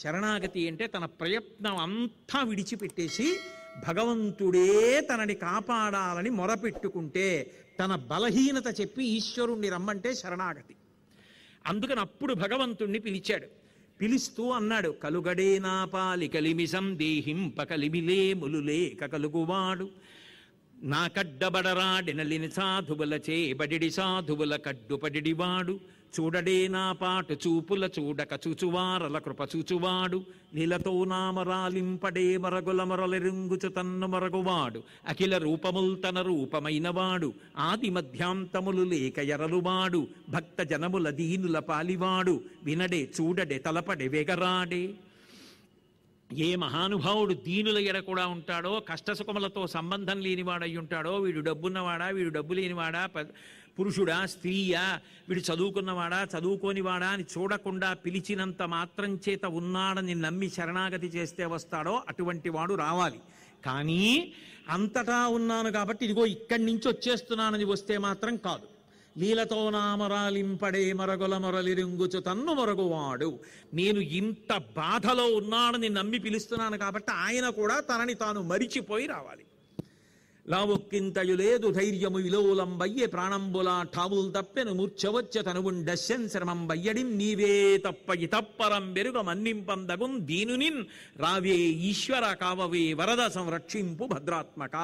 శరణాగతి అంటే తన ప్రయత్నం అంతా విడిచిపెట్టేసి భగవంతుడే తనని కాపాడాలని మొరపెట్టుకుంటే తన బలహీనత చెప్పి ఈశ్వరుణ్ణి రమ్మంటే శరణాగతి అందుకని అప్పుడు భగవంతుణ్ణి పిలిచాడు పిలుస్తూ అన్నాడు కలుగడే నా పాలి కలిమిసం దేహింప కలిమిలే ములులే కలుగువాడు నా కడ్డబడరాడినలిని సాధువుల చేబడిడి సాధువుల కడ్డుపడివాడు చూడడే నా పాటు చూపుల చూడక చూచువారల కృప చూచువాడు నీలతో నామరాలింపడే మరగుల మరలెరుంగుచు తన్ను మరగువాడు అఖిల రూపముల్ తన రూపమైనవాడు ఆది మధ్యాంతములు లేక ఎరలువాడు భక్త జనముల దీనుల పాలివాడు వినడే చూడడే తలపడే వెగరాడే ఏ మహానుభావుడు దీనుల ఎర కూడా ఉంటాడో కష్టసుఖములతో సంబంధం లేనివాడయి ఉంటాడో వీడు డబ్బున్నవాడా వీడు డబ్బు లేనివాడా పురుషుడా స్త్రీయా వీడు చదువుకున్నవాడా చదువుకోనివాడా అని చూడకుండా పిలిచినంత మాత్రం చేత ఉన్నాడని నమ్మి శరణాగతి చేస్తే వస్తాడో అటువంటి వాడు రావాలి కానీ అంతటా ఉన్నాను కాబట్టి ఇదిగో ఇక్కడి నుంచి వచ్చేస్తున్నానని వస్తే మాత్రం కాదు లీలతో నామరాలింపడే మరగొల మొరలిరింగుచు తన్ను మొరగువాడు నేను ఇంత బాధలో ఉన్నానని నమ్మి పిలుస్తున్నాను కాబట్టి ఆయన కూడా తనని తాను మరిచిపోయి రావాలి లావొక్కింతయు లేదు ధైర్యము విలోలంబయ్యే ప్రాణంబుల ఠావులు తప్పెను మూర్చవచ్చ తనువున్ డస్యన్ శ్రమం బయ్యడిం నీవే తప్ప ఇతప్పరం బెరుగ మన్నింపందగుం దీనునిన్ రావే ఈశ్వర కావవే వరద సంరక్షింపు భద్రాత్మక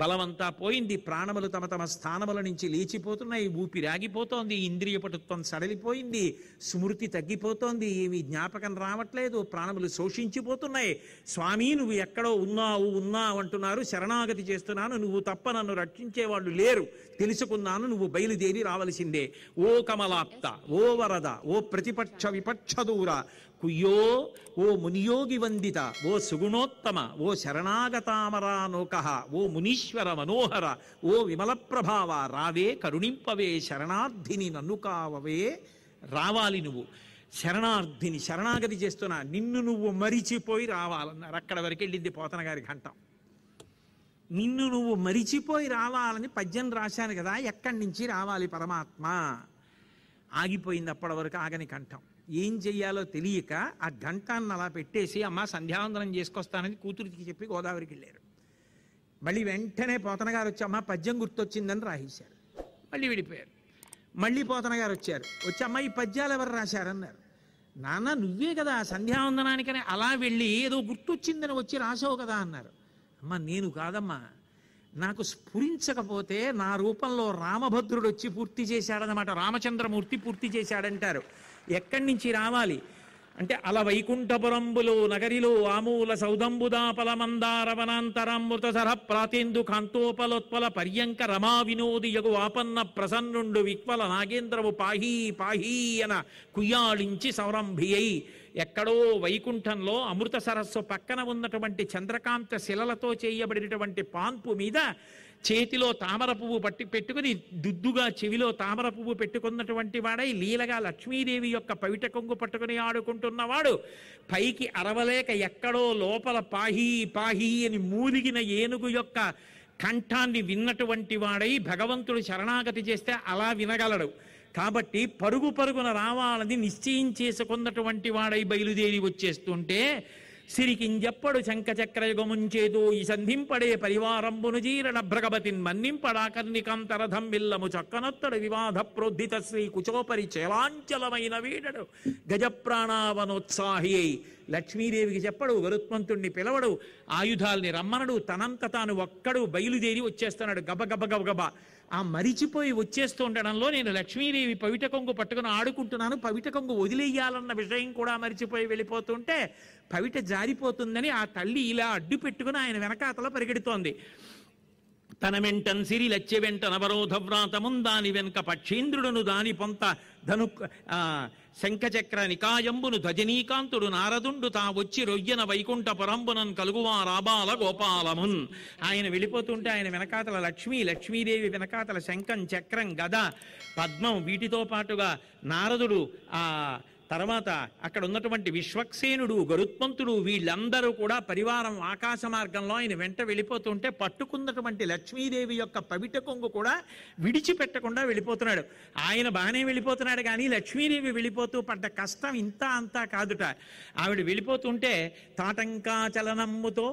బలమంతా పోయింది ప్రాణములు తమ తమ స్థానముల నుంచి లేచిపోతున్నాయి ఊపిరాగిపోతోంది ఇంద్రియపటుత్వం సడలిపోయింది స్మృతి తగ్గిపోతోంది ఏమి జ్ఞాపకం రావట్లేదు ప్రాణములు శోషించిపోతున్నాయి స్వామి నువ్వు ఎక్కడో ఉన్నావు ఉన్నావు అంటున్నారు శరణాగతి చేస్తున్నాను నువ్వు తప్ప నన్ను రక్షించే వాళ్ళు లేరు తెలుసుకున్నాను నువ్వు బయలుదేరి రావలసిందే ఓ కమలాప్త ఓ వరద ఓ ప్రతిపక్ష విపక్ష దూర కుయ్యో ఓ మునియోగి వందిత ఓ సుగుణోత్తమ ఓ శరణాగతామరానోక ఓ మునీశ్వర మనోహర ఓ విమల ప్రభావ రావే కరుణింపవే శరణార్థిని నన్ను కావవే రావాలి నువ్వు శరణార్థిని శరణాగతి చేస్తున్నా నిన్ను నువ్వు మరిచిపోయి రావాలన్నారు అక్కడ వరకు వెళ్ళింది పోతన గారి ఘంటం నిన్ను నువ్వు మరిచిపోయి రావాలని పద్యం రాశాను కదా ఎక్కడి నుంచి రావాలి పరమాత్మ ఆగిపోయింది అప్పటి వరకు ఆగని కంఠం ఏం చెయ్యాలో తెలియక ఆ ఘంటాన్ని అలా పెట్టేసి అమ్మ సంధ్యావందనం చేసుకొస్తానని కూతురికి చెప్పి గోదావరికి వెళ్ళారు మళ్ళీ వెంటనే పోతన గారు వచ్చి అమ్మ పద్యం గుర్తొచ్చిందని రాసేశారు మళ్ళీ విడిపోయారు మళ్ళీ పోతన గారు వచ్చారు వచ్చి అమ్మ ఈ పద్యాలు ఎవరు రాశారన్నారు నాన్న నువ్వే కదా సంధ్యావందనానికని అలా వెళ్ళి ఏదో గుర్తొచ్చిందని వచ్చి రాసావు కదా అన్నారు అమ్మ నేను కాదమ్మా నాకు స్ఫురించకపోతే నా రూపంలో రామభద్రుడు వచ్చి పూర్తి చేశాడనమాట రామచంద్రమూర్తి పూర్తి చేశాడంటారు ఎక్కడి నుంచి రావాలి అంటే అల వైకుంఠపురంబులు నగరిలో ఆమూల సౌదంబుదా పలమందార వనాంతరామృత సర ప్రాతేందు కాంతోపలోత్పల పర్యంక రమా వినోది యగు ఆపన్న ప్రసన్నుండు విక్వల నాగేంద్రవు పాహీ పాహీ అన కుయ్యాళించి సౌరంభియై ఎక్కడో వైకుంఠంలో అమృత సరస్సు పక్కన ఉన్నటువంటి చంద్రకాంత శిలలతో చేయబడినటువంటి పాన్పు మీద చేతిలో తామర పువ్వు పట్టి పెట్టుకుని దుద్దుగా చెవిలో తామర పువ్వు పెట్టుకున్నటువంటి వాడై లీలగా లక్ష్మీదేవి యొక్క పవిట కొంగు పట్టుకుని ఆడుకుంటున్నవాడు పైకి అరవలేక ఎక్కడో లోపల పాహీ పాహీ అని మూలిగిన ఏనుగు యొక్క కంఠాన్ని విన్నటువంటి వాడై భగవంతుడు శరణాగతి చేస్తే అలా వినగలడు కాబట్టి పరుగు పరుగున రావాలని నిశ్చయించేసుకున్నటువంటి వాడై బయలుదేరి వచ్చేస్తుంటే సిరికింజెప్పడు శంఖచక్రయుగముంచేదో ఈ సంధింపడే పరివారంబును జీరణ భ్రగవతిన్ మన్నింపడా విల్లము చక్కనొత్తడు వివాధ ప్రోద్ధిత శ్రీ కుచోపరి చలాంచలమైన వీడడు గజప్రాణావనోత్సాహి లక్ష్మీదేవికి చెప్పడు గరుత్మంతుణ్ణి పిలవడు ఆయుధాల్ని రమ్మనడు తనంత తాను ఒక్కడు బయలుదేరి వచ్చేస్తున్నాడు గబగబ గబగబ ఆ మరిచిపోయి వచ్చేస్తూ ఉండడంలో నేను లక్ష్మీదేవి పవిట కొంగు పట్టుకుని ఆడుకుంటున్నాను పవిట కొంగు వదిలేయాలన్న విషయం కూడా మరిచిపోయి వెళ్ళిపోతుంటే పవిట జారిపోతుందని ఆ తల్లి ఇలా అడ్డు పెట్టుకుని ఆయన వెనకాతలో పరిగెడుతోంది తన వెంటన్ సిరిలచ్చె వెంట వ్రాతమున్ దాని వెనుక పక్షేంద్రుడును దాని పొంత ధను శంఖచక్ర నికాయంబును ధజనీకాంతుడు నారదుండు తా వచ్చి రొయ్యన వైకుంఠ పరంబునన్ కలుగువా రాబాల గోపాలమున్ ఆయన వెళ్ళిపోతుంటే ఆయన వెనకాతల లక్ష్మీ లక్ష్మీదేవి వెనకాతల శంఖం చక్రం గద పద్మం వీటితో పాటుగా నారదుడు ఆ తర్వాత అక్కడ ఉన్నటువంటి విశ్వక్సేనుడు గరుత్మంతుడు వీళ్ళందరూ కూడా పరివారం ఆకాశ మార్గంలో ఆయన వెంట వెళ్ళిపోతుంటే పట్టుకున్నటువంటి లక్ష్మీదేవి యొక్క పవిట కొంగు కూడా విడిచిపెట్టకుండా వెళ్ళిపోతున్నాడు ఆయన బాగానే వెళ్ళిపోతున్నాడు కానీ లక్ష్మీదేవి వెళ్ళిపోతూ పడ్డ కష్టం ఇంత అంతా కాదుట ఆవిడ వెళ్ళిపోతుంటే తాటంకా చలనమ్ముతో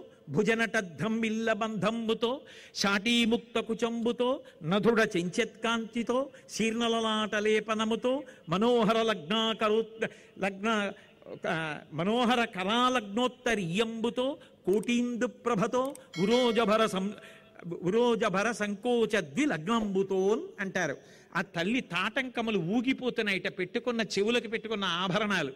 శాటీముక్త కుచంబుతో నధుడ చెంచెత్కాంతితో శీర్ణలలాటలేపనముతో మనోహర లగ్నాకరో లగ్న మనోహర కరాలగ్నోత్తరీయంబుతో కోటీందు ప్రభతో ఉరోజభర సం ఉరోజభర సంకోచ లగ్నంబుతో అంటారు ఆ తల్లి తాటంకములు ఊగిపోతున్నాయిట పెట్టుకున్న చెవులకు పెట్టుకున్న ఆభరణాలు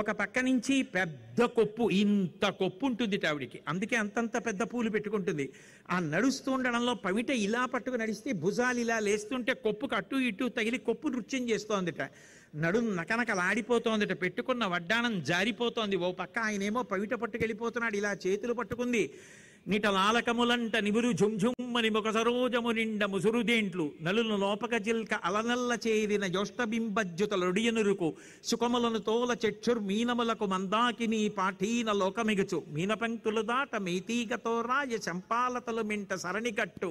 ఒక పక్క నుంచి పెద్ద కొప్పు ఇంత కొప్పు ఉంటుంది ఆవిడికి అందుకే అంతంత పెద్ద పూలు పెట్టుకుంటుంది ఆ నడుస్తూ ఉండడంలో పవిట ఇలా పట్టుకు నడిస్తే భుజాలు ఇలా లేస్తుంటే కొప్పుకు అటు ఇటు తగిలి కొప్పు నృత్యం చేస్తోందిట నడుం నకనకలాడిపోతోందిట పెట్టుకున్న వడ్డానం జారిపోతోంది ఓ పక్క ఆయనేమో పవిట పట్టుకెళ్ళిపోతున్నాడు ఇలా చేతులు పట్టుకుంది నిట లాలకములంట నిబురు ఝుంఝుమ్మని ముఖ సరోజము నిండ ముసురుదేంట్లు నలును లోపక జిల్క అలనల్ల చేరిన జోష్టబింబజ్జుతలొడియనురుకు సుఖములను తోల మీనములకు మందాకిని పాఠీన లోకమిగుచు మీనపంక్తులు దాట మేతీగతో రాయ చంపాలతలు మింట సరణికట్టు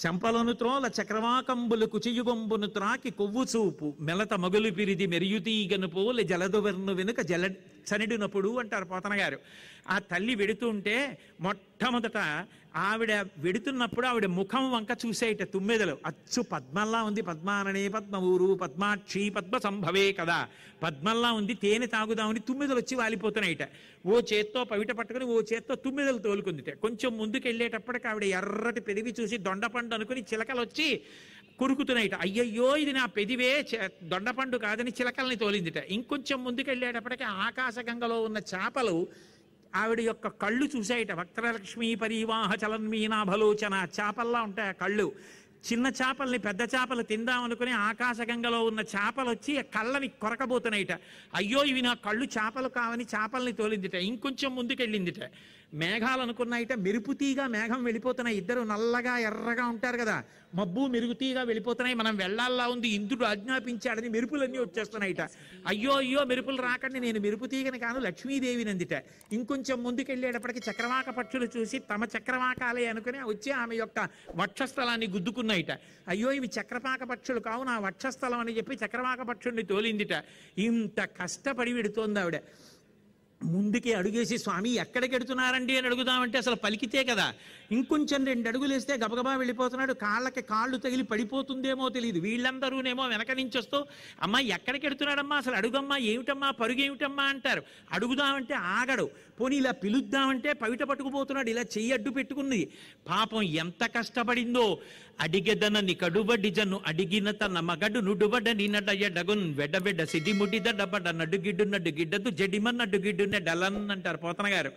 శంపలను త్రోల చక్రవాకంబులు కుచియుగొంబును త్రాకి కొవ్వు చూపు మెలత మగులు పిరిది మెరియుతీగను పోలి జలదువర్ను వెనుక జల చనిడినప్పుడు అంటారు పోతన గారు ఆ తల్లి వెడుతూ ఉంటే మొట్టమొదట ఆవిడ వెడుతున్నప్పుడు ఆవిడ ముఖం వంక చూసేట తుమ్మెదలు అచ్చు పద్మల్లా ఉంది పద్మాననే ఊరు పద్మాక్షి పద్మ సంభవే కదా పద్మల్లా ఉంది తేనె తాగుదామని తుమ్మెదలు వచ్చి వాలిపోతున్నాయిట ఓ చేత్తో పవిట పట్టుకుని ఓ చేత్తో తుమ్మెదలు తోలుకుందిట కొంచెం ముందుకు వెళ్ళేటప్పటికి ఆవిడ ఎర్రటి పెరివి చూసి దొండపండు అనుకుని చిలకలు వచ్చి కొరుకుతున్నాయిట అయ్యయ్యో ఇది నా పెదివే దొండపండు కాదని చిలకల్ని తోలిందిట ఇంకొంచెం ముందుకెళ్ళేటప్పటికీ ఆకాశగంగలో ఉన్న చేపలు ఆవిడ యొక్క కళ్ళు చూసాయిట వక్రలక్ష్మీ పరీవాహ మీనాభలోచన చేపల్లా ఉంటాయి ఆ కళ్ళు చిన్న చేపల్ని పెద్ద చేపలు తిందామనుకుని ఆకాశగంగలో ఉన్న చేపలు వచ్చి కళ్ళని కొరకబోతున్నాయిట అయ్యో ఇవి నా కళ్ళు చేపలు కావని చేపల్ని తోలిందిట ఇంకొంచెం ముందుకెళ్ళిందిట మేఘాలు అనుకున్నాయిట మెరుపుతీగా మేఘం వెళ్ళిపోతున్నాయి ఇద్దరు నల్లగా ఎర్రగా ఉంటారు కదా మబ్బు మెరుగుతీగా వెళ్ళిపోతున్నాయి మనం వెళ్ళాలా ఉంది ఇంద్రుడు ఆజ్ఞాపించాడని మెరుపులన్నీ వచ్చేస్తున్నాయిట అయ్యో అయ్యో మెరుపులు రాకండి నేను మెరుపు తీగని కాను లక్ష్మీదేవి నందిట ఇంకొంచెం వెళ్ళేటప్పటికి చక్రవాక పక్షులు చూసి తమ చక్రవాకాలే అనుకుని వచ్చి ఆమె యొక్క వక్షస్థలాన్ని గుద్దుకున్నాయిట అయ్యో ఇవి చక్రపాక పక్షులు కావు నా వక్షస్థలం అని చెప్పి చక్రవాక పక్షుడిని తోలిందిట ఇంత కష్టపడి విడుతోంది ఆవిడ ముందుకి అడుగేసి స్వామి ఎక్కడికి ఎడుతున్నారండి అని అడుగుదామంటే అసలు పలికితే కదా ఇంకొంచెం రెండు అడుగులు వేస్తే గబగబా వెళ్ళిపోతున్నాడు కాళ్ళకి కాళ్ళు తగిలి పడిపోతుందేమో తెలియదు వీళ్ళందరూనేమో వెనక నుంచి వస్తూ అమ్మా ఎక్కడికి ఎడుతున్నాడమ్మా అసలు అడుగమ్మా ఏమిటమ్మా పరుగేమిటమ్మా అంటారు అడుగుదామంటే ఆగడు పోనీ ఇలా పిలుద్దామంటే పవిట పట్టుకుపోతున్నాడు ఇలా చెయ్యి అడ్డు పెట్టుకుంది పాపం ఎంత కష్టపడిందో కడుబడ్డి జన్ను అడిగిన తన మగడు నుడుబడని నడయడగున్ వెడబెడ సిడిముడిదడబడ నడుగిడ్డు నడుగిడ్డదు నడ్డు గిడ్డు పొద్దున్నే డలన్ అంటారు పోతన గారు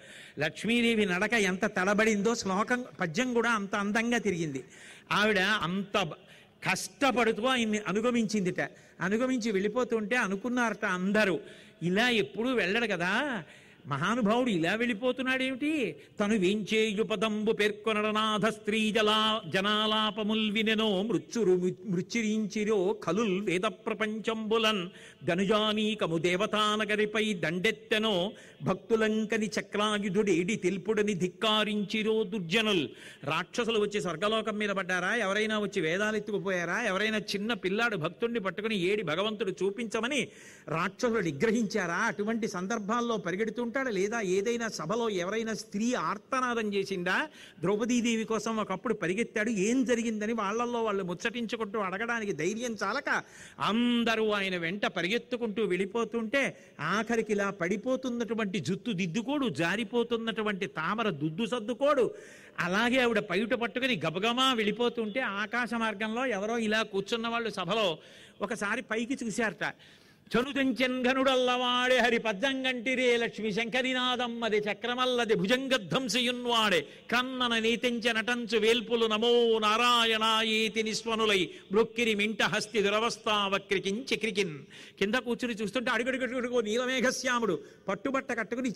లక్ష్మీదేవి నడక ఎంత తడబడిందో శ్లోకం పద్యం కూడా అంత అందంగా తిరిగింది ఆవిడ అంత కష్టపడుతూ ఆయన్ని అనుగమించిందిట అనుగమించి వెళ్ళిపోతుంటే అనుకున్నారట అందరూ ఇలా ఎప్పుడూ వెళ్ళడు కదా మహానుభావుడు ఇలా వెళ్ళిపోతున్నాడేమిటి తను వేంచేయుపదంబు పేర్కొనడనాథ స్త్రీ జలా జనాలాపముల్ వినెనో మృత్యురు మృత్యురించిరో కలుల్ వేద ప్రపంచంబులన్ గనుజానీకము దేవతానగరిపై దండెత్తెనో భక్తులంకని చక్రాయుధుడేడి తెల్పుడని ధిక్కారించిరో దుర్జనుల్ రాక్షసులు వచ్చి స్వర్గలోకం మీద పడ్డారా ఎవరైనా వచ్చి వేదాలు ఎత్తుకుపోయారా ఎవరైనా చిన్న పిల్లాడు భక్తుణ్ణి పట్టుకుని ఏడి భగవంతుడు చూపించమని రాక్షసులు నిగ్రహించారా అటువంటి సందర్భాల్లో పరిగెడుతుంటే ఉంటాడు లేదా ఏదైనా సభలో ఎవరైనా స్త్రీ ఆర్తనాదం చేసిందా ద్రౌపదీదేవి కోసం ఒకప్పుడు పరిగెత్తాడు ఏం జరిగిందని వాళ్ళల్లో వాళ్ళు ముచ్చటించుకుంటూ అడగడానికి ధైర్యం చాలక అందరూ ఆయన వెంట పరిగెత్తుకుంటూ వెళ్ళిపోతుంటే ఆఖరికి ఇలా పడిపోతున్నటువంటి జుత్తు దిద్దుకోడు జారిపోతున్నటువంటి తామర దుద్దు సర్దుకోడు అలాగే ఆవిడ పైట పట్టుకుని గబగమా వెళ్ళిపోతుంటే ఆకాశ మార్గంలో ఎవరో ఇలా కూర్చున్న వాళ్ళు సభలో ఒకసారి పైకి చూశారట ಚನುಜಂಚನ್ಘನುಡಲ್ಲವಾಡೆ హరి ಪದ್ದಂಗಂಟಿರೇ ಲಕ್ಷ್ಮಿ ಶಂಕರಿನಾದಮ್ಮದೆ ಚಕ್ರಮಲ್ಲದೆ ಭುಜಂಗಧ್ವಂಸಿಯುನ್ವಾಡೆ ಕನ್ನನ ನೀತಿಂಚ ನಟಂಚು వేల్పులు నమో నారాయణాయీతిని నిస్వనులై మృక్కిరి మింట హస్తి వక్రికిం చిక్రికిన్ కింద కూర్చుని చూస్తుంటే అడుగడుగడుగో నీలమేఘశ్యాముడు పట్టుబట్ట కట్టుకుని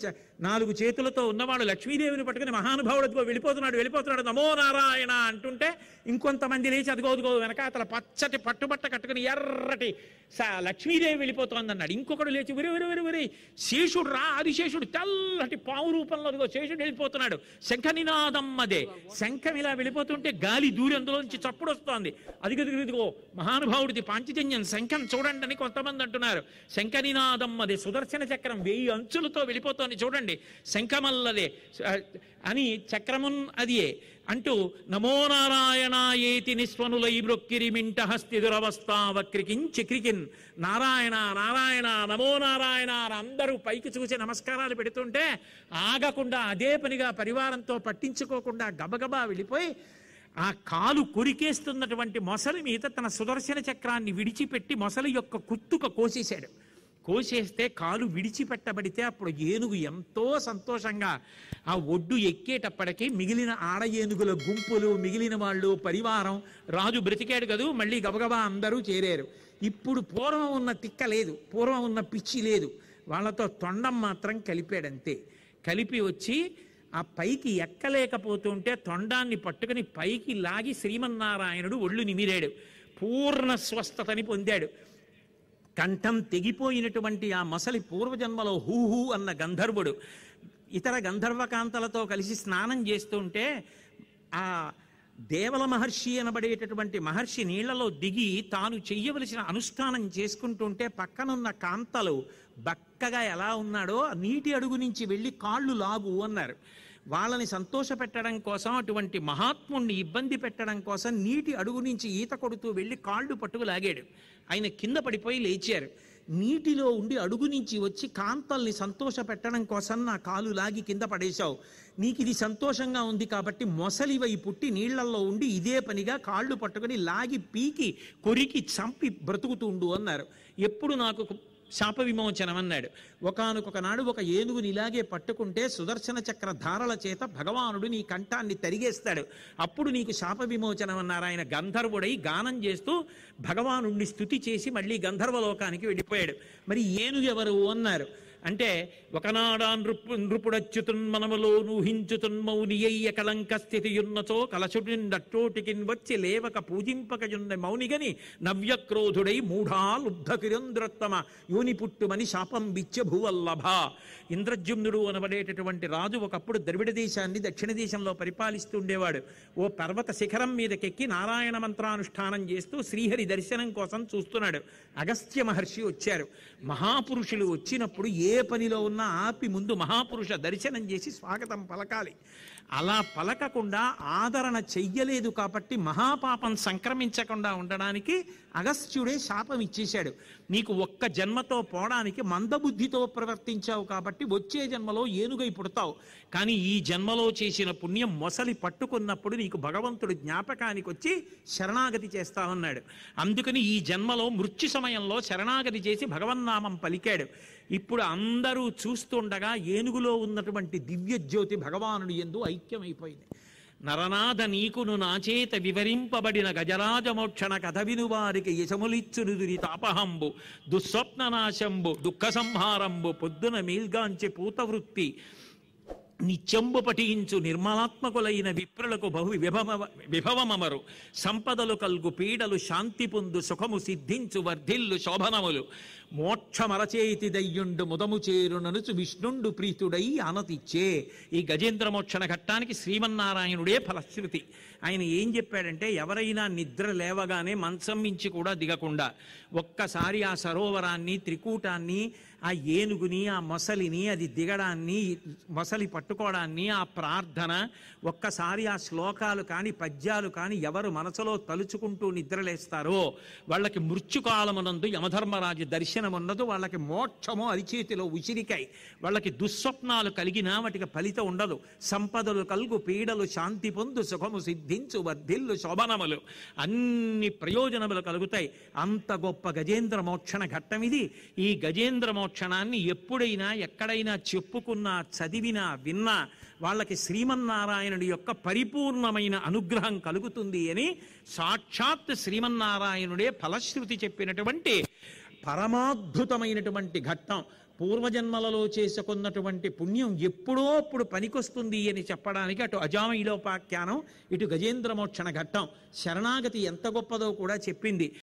నాలుగు చేతులతో ఉన్నవాడు లక్ష్మీదేవిని పట్టుకుని మహానుభావుడు వెళ్ళిపోతున్నాడు వెళ్ళిపోతున్నాడు నమో నారాయణ అంటుంటే ఇంకొంతమంది లేచి అదిగోదుగో వెనక అతను పచ్చటి పట్టుబట్ట కట్టుకుని ఎర్రటి లక్ష్మీదేవి వెళ్ళిపో అయిపోతోందన్నాడు ఇంకొకడు లేచి వరే వరే వరే వరే శేషుడు రా ఆదిశేషుడు తెల్లటి పావు రూపంలో శేషుడు వెళ్ళిపోతున్నాడు అదే శంఖం ఇలా వెళ్ళిపోతుంటే గాలి దూరి నుంచి చప్పుడు వస్తోంది అదిగదిగో మహానుభావుడిది పాంచజన్యం శంఖం చూడండి అని కొంతమంది అంటున్నారు అదే సుదర్శన చక్రం వెయ్యి అంచులతో వెళ్ళిపోతోంది చూడండి శంఖమల్లదే అని చక్రమున్ అదియే అంటూ నమో నారాయణాయేతి నిస్వనులై మింట హస్తి వక్రికిన్ చక్రికిన్ నారాయణ నారాయణ నమో నారాయణ అందరూ పైకి చూసి నమస్కారాలు పెడుతుంటే ఆగకుండా అదే పనిగా పరివారంతో పట్టించుకోకుండా గబగబా వెళ్ళిపోయి ఆ కాలు కొరికేస్తున్నటువంటి మొసలి మీద తన సుదర్శన చక్రాన్ని విడిచిపెట్టి మొసలి యొక్క కుత్తుక కోసేశాడు కోసేస్తే కాలు విడిచిపెట్టబడితే అప్పుడు ఏనుగు ఎంతో సంతోషంగా ఆ ఒడ్డు ఎక్కేటప్పటికి మిగిలిన ఆడ ఏనుగుల గుంపులు మిగిలిన వాళ్ళు పరివారం రాజు బ్రతికాడు కదూ మళ్ళీ గబగబా అందరూ చేరారు ఇప్పుడు పూర్వం ఉన్న తిక్క లేదు పూర్వం ఉన్న పిచ్చి లేదు వాళ్ళతో తొండం మాత్రం కలిపాడంతే కలిపి వచ్చి ఆ పైకి ఎక్కలేకపోతుంటే తొండాన్ని పట్టుకుని పైకి లాగి శ్రీమన్నారాయణుడు ఒళ్ళు నిమిరాడు పూర్ణ స్వస్థతని పొందాడు కంఠం తెగిపోయినటువంటి ఆ మసలి పూర్వజన్మలో హూహు అన్న గంధర్వుడు ఇతర గంధర్వకాంతలతో కలిసి స్నానం చేస్తుంటే ఆ దేవల మహర్షి అనబడేటటువంటి మహర్షి నీళ్లలో దిగి తాను చెయ్యవలసిన అనుష్ఠానం చేసుకుంటుంటే పక్కనున్న కాంతలు బక్కగా ఎలా ఉన్నాడో నీటి అడుగు నుంచి వెళ్ళి కాళ్ళు లాగు అన్నారు వాళ్ళని సంతోషపెట్టడం కోసం అటువంటి మహాత్ముణ్ణి ఇబ్బంది పెట్టడం కోసం నీటి అడుగు నుంచి ఈత కొడుతూ వెళ్ళి కాళ్ళు పట్టుకు లాగాడు ఆయన కింద పడిపోయి లేచారు నీటిలో ఉండి అడుగు నుంచి వచ్చి కాంతల్ని సంతోష పెట్టడం కోసం నా కాలు లాగి కింద పడేశావు నీకు ఇది సంతోషంగా ఉంది కాబట్టి మొసలివై పుట్టి నీళ్లల్లో ఉండి ఇదే పనిగా కాళ్ళు పట్టుకుని లాగి పీకి కొరికి చంపి బ్రతుకుతూ ఉండు అన్నారు ఎప్పుడు నాకు శాప విమోచనం అన్నాడు నాడు ఒక ఏనుగుని ఇలాగే పట్టుకుంటే సుదర్శన చక్ర ధారల చేత భగవానుడు నీ కంఠాన్ని తరిగేస్తాడు అప్పుడు నీకు శాప విమోచనం అన్నారు ఆయన గంధర్వుడై గానం చేస్తూ భగవానుడిని స్థుతి చేసి మళ్ళీ గంధర్వలోకానికి వెళ్ళిపోయాడు మరి ఏనుగు ఎవరు అన్నారు అంటే ఒకనాడా నృప్ నృపుడచ్యుతున్మనములో నూహించుతున్మౌనియ్య కలంక స్థితియున్నచో కలశుడినట్టోటికిన్ వచ్చి లేవక పూజింపకయున్న మౌనిగని నవ్యక్రోధుడై మూఢా కిరంద్రత్తమ యోని పుట్టుమని శాపం విచ్చ భూవల్లభ ఇంద్రజుమ్నుడు అనబడేటటువంటి రాజు ఒకప్పుడు ద్రవిడ దేశాన్ని దక్షిణ దేశంలో పరిపాలిస్తుండేవాడు ఓ పర్వత శిఖరం మీదకెక్కి నారాయణ మంత్రానుష్ఠానం చేస్తూ శ్రీహరి దర్శనం కోసం చూస్తున్నాడు అగస్త్య మహర్షి వచ్చారు మహాపురుషులు వచ్చినప్పుడు ఏ ఏ పనిలో ఉన్నా ఆపి ముందు మహాపురుష దర్శనం చేసి స్వాగతం పలకాలి అలా పలకకుండా ఆదరణ చెయ్యలేదు కాబట్టి మహాపాపం సంక్రమించకుండా ఉండడానికి అగస్త్యుడే శాపం ఇచ్చేశాడు నీకు ఒక్క జన్మతో పోవడానికి మందబుద్ధితో ప్రవర్తించావు కాబట్టి వచ్చే జన్మలో ఏనుగై పుడతావు కానీ ఈ జన్మలో చేసిన పుణ్యం మొసలి పట్టుకున్నప్పుడు నీకు భగవంతుడు జ్ఞాపకానికి వచ్చి శరణాగతి ఉన్నాడు అందుకని ఈ జన్మలో మృత్యు సమయంలో శరణాగతి చేసి భగవన్నామం పలికాడు ఇప్పుడు అందరూ చూస్తుండగా ఏనుగులో ఉన్నటువంటి దివ్య జ్యోతి భగవానుడు ఎందు ఐక్యమైపోయింది నరనాథ నీకును నాచేత వివరింపబడిన గజరాజమోక్షణ కథ వినువారికి దురి తాపహంబు నాశంబు దుఃఖ సంహారంబు పొద్దున మేల్గాంచి పూతవృత్తి నిత్యంబు పఠించు నిర్మలాత్మకులైన విప్రులకు బహు విభవ విభవమమరు సంపదలు కల్గు పీడలు శాంతి పొందు సుఖము సిద్ధించు వర్ధిల్లు శోభనములు మోక్షమరచేతి దయ్యుండు ముదము చేరుననుచు విష్ణుండు ప్రీతుడై ఆనతిచ్చే ఈ గజేంద్ర మోక్షణ ఘట్టానికి శ్రీమన్నారాయణుడే ఫలశ్రుతి ఆయన ఏం చెప్పాడంటే ఎవరైనా నిద్ర లేవగానే మంచం మించి కూడా దిగకుండా ఒక్కసారి ఆ సరోవరాన్ని త్రికూటాన్ని ఆ ఏనుగుని ఆ మొసలిని అది దిగడాన్ని మొసలి పట్టుకోవడాన్ని ఆ ప్రార్థన ఒక్కసారి ఆ శ్లోకాలు కానీ పద్యాలు కానీ ఎవరు మనసులో తలుచుకుంటూ నిద్రలేస్తారో వాళ్ళకి మృత్యుకాలమునందు యమధర్మరాజు దర్శనమున్నదు వాళ్ళకి మోక్షము అరిచేతిలో ఉచిరికాయి వాళ్ళకి దుస్వప్నాలు కలిగినా వాటికి ఫలితం ఉండదు సంపదలు కలుగు పీడలు శాంతి పొందు సుఖము సిద్ధించు వర్ధిల్లు శోభనములు అన్ని ప్రయోజనములు కలుగుతాయి అంత గొప్ప గజేంద్ర మోక్షణ ఘట్టం ఇది ఈ గజేంద్ర మోక్ష క్షణాన్ని ఎప్పుడైనా ఎక్కడైనా చెప్పుకున్నా చదివినా విన్నా వాళ్ళకి శ్రీమన్నారాయణుడి యొక్క పరిపూర్ణమైన అనుగ్రహం కలుగుతుంది అని సాక్షాత్ శ్రీమన్నారాయణుడే ఫలశ్రుతి చెప్పినటువంటి పరమాద్భుతమైనటువంటి ఘట్టం పూర్వజన్మలలో చేసుకున్నటువంటి పుణ్యం ఎప్పుడో అప్పుడు పనికొస్తుంది అని చెప్పడానికి అటు అజామయిలోపాఖ్యానం ఇటు గజేంద్రమోక్షణ ఘట్టం శరణాగతి ఎంత గొప్పదో కూడా చెప్పింది